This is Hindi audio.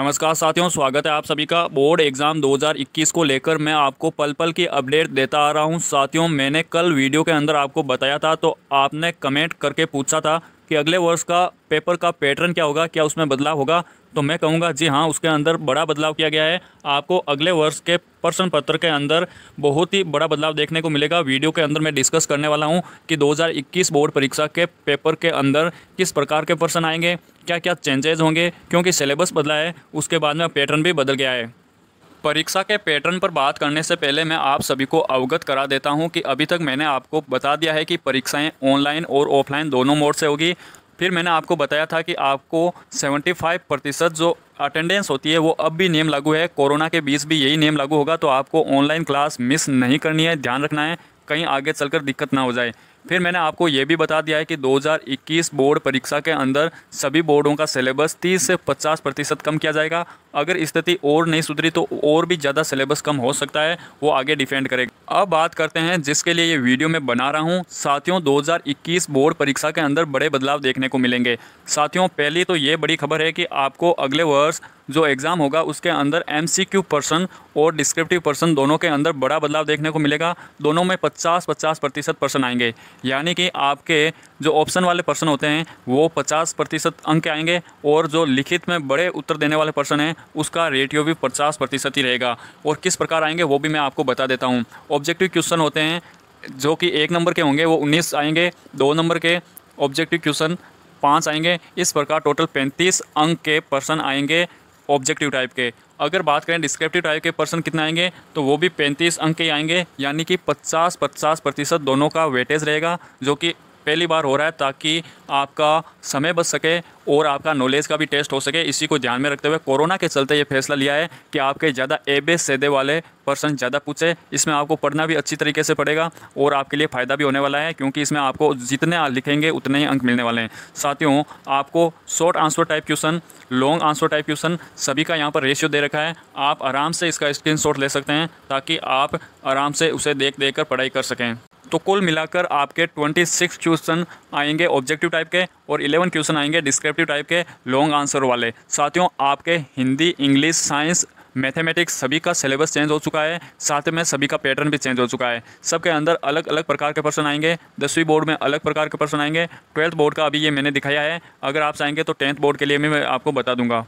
नमस्कार साथियों स्वागत है आप सभी का बोर्ड एग्ज़ाम 2021 को लेकर मैं आपको पल पल की अपडेट देता आ रहा हूं साथियों मैंने कल वीडियो के अंदर आपको बताया था तो आपने कमेंट करके पूछा था कि अगले वर्ष का पेपर का पैटर्न क्या होगा क्या उसमें बदलाव होगा तो मैं कहूँगा जी हाँ उसके अंदर बड़ा बदलाव किया गया है आपको अगले वर्ष के प्रश्न पत्र के अंदर बहुत ही बड़ा बदलाव देखने को मिलेगा वीडियो के अंदर मैं डिस्कस करने वाला हूँ कि 2021 बोर्ड परीक्षा के पेपर के अंदर किस प्रकार के प्रश्न आएंगे क्या क्या चेंजेज होंगे क्योंकि सिलेबस बदला है उसके बाद में पैटर्न भी बदल गया है परीक्षा के पैटर्न पर बात करने से पहले मैं आप सभी को अवगत करा देता हूं कि अभी तक मैंने आपको बता दिया है कि परीक्षाएं ऑनलाइन और ऑफलाइन दोनों मोड से होगी फिर मैंने आपको बताया था कि आपको 75 प्रतिशत जो अटेंडेंस होती है वो अब भी नियम लागू है कोरोना के बीच भी यही नियम लागू होगा तो आपको ऑनलाइन क्लास मिस नहीं करनी है ध्यान रखना है कहीं आगे चलकर दिक्कत ना हो जाए फिर मैंने आपको ये भी बता दिया है कि 2021 बोर्ड परीक्षा के अंदर सभी बोर्डों का सिलेबस 30 से 50 प्रतिशत कम किया जाएगा अगर स्थिति और नहीं सुधरी तो और भी ज़्यादा सिलेबस कम हो सकता है वो आगे डिपेंड करेगा अब बात करते हैं जिसके लिए ये वीडियो मैं बना रहा हूँ साथियों 2021 बोर्ड परीक्षा के अंदर बड़े बदलाव देखने को मिलेंगे साथियों पहली तो ये बड़ी खबर है कि आपको अगले वर्ष जो एग्ज़ाम होगा उसके अंदर एम सी क्यू पर्सन और डिस्क्रिप्टिव पर्सन दोनों के अंदर बड़ा बदलाव देखने को मिलेगा दोनों में 50-50 प्रतिशत पर्सन आएंगे यानी कि आपके जो ऑप्शन वाले पर्सन होते हैं वो 50 प्रतिशत अंक आएंगे और जो लिखित में बड़े उत्तर देने वाले पर्सन हैं उसका रेटियो भी 50 प्रतिशत ही रहेगा और किस प्रकार आएंगे वो भी मैं आपको बता देता हूँ ऑब्जेक्टिव क्वेश्चन होते हैं जो कि एक नंबर के होंगे वो उन्नीस आएंगे दो नंबर के ऑब्जेक्टिव क्वेश्चन पाँच आएंगे इस प्रकार टोटल पैंतीस अंक के पर्सन आएंगे ऑब्जेक्टिव टाइप के अगर बात करें डिस्क्रिप्टिव टाइप के पर्सन कितने आएंगे तो वो भी पैंतीस अंक के आएंगे यानी कि पचास पचास प्रतिशत दोनों का वेटेज रहेगा जो कि पहली बार हो रहा है ताकि आपका समय बच सके और आपका नॉलेज का भी टेस्ट हो सके इसी को ध्यान में रखते हुए कोरोना के चलते ये फैसला लिया है कि आपके ज़्यादा ए बे सेदे वाले पर्सन ज़्यादा पूछे इसमें आपको पढ़ना भी अच्छी तरीके से पड़ेगा और आपके लिए फ़ायदा भी होने वाला है क्योंकि इसमें आपको जितने लिखेंगे उतने ही अंक मिलने वाले हैं साथियों आपको short answer type question long answer type question सभी का यहाँ पर रेशियो दे रखा है आप आराम से इसका स्क्रीन ले सकते हैं ताकि आप आराम से उसे देख देख कर पढ़ाई कर सकें तो कुल मिलाकर आपके 26 क्वेश्चन आएंगे ऑब्जेक्टिव टाइप के और 11 क्वेश्चन आएंगे डिस्क्रिप्टिव टाइप के लॉन्ग आंसर वाले साथियों आपके हिंदी इंग्लिश साइंस मैथमेटिक्स सभी का सिलेबस चेंज हो चुका है साथ में सभी का पैटर्न भी चेंज हो चुका है सबके अंदर अलग अलग प्रकार के पर्सन आएंगे दसवीं बोर्ड में अलग प्रकार के पर्सन आएंगे ट्वेल्थ बोर्ड का अभी ये मैंने दिखाया है अगर आप चाहेंगे तो टेंथ बोर्ड के लिए भी मैं आपको बता दूंगा